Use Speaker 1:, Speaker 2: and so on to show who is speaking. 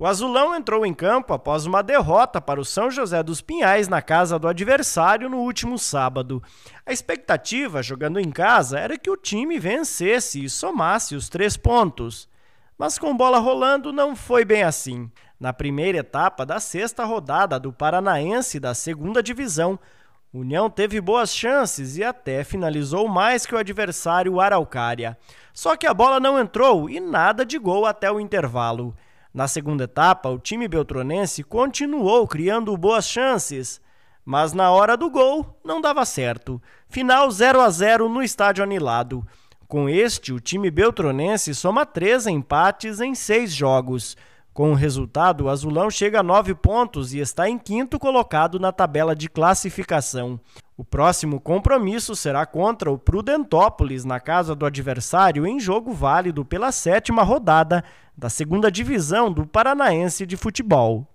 Speaker 1: O azulão entrou em campo após uma derrota para o São José dos Pinhais na casa do adversário no último sábado. A expectativa, jogando em casa, era que o time vencesse e somasse os três pontos. Mas com bola rolando, não foi bem assim. Na primeira etapa da sexta rodada do Paranaense da segunda divisão, União teve boas chances e até finalizou mais que o adversário Araucária. Só que a bola não entrou e nada de gol até o intervalo. Na segunda etapa, o time beltronense continuou criando boas chances, mas na hora do gol não dava certo. Final 0 a 0 no estádio anilado. Com este, o time beltronense soma três empates em seis jogos. Com o resultado, o Azulão chega a nove pontos e está em quinto colocado na tabela de classificação. O próximo compromisso será contra o Prudentópolis na casa do adversário em jogo válido pela sétima rodada da segunda divisão do Paranaense de Futebol.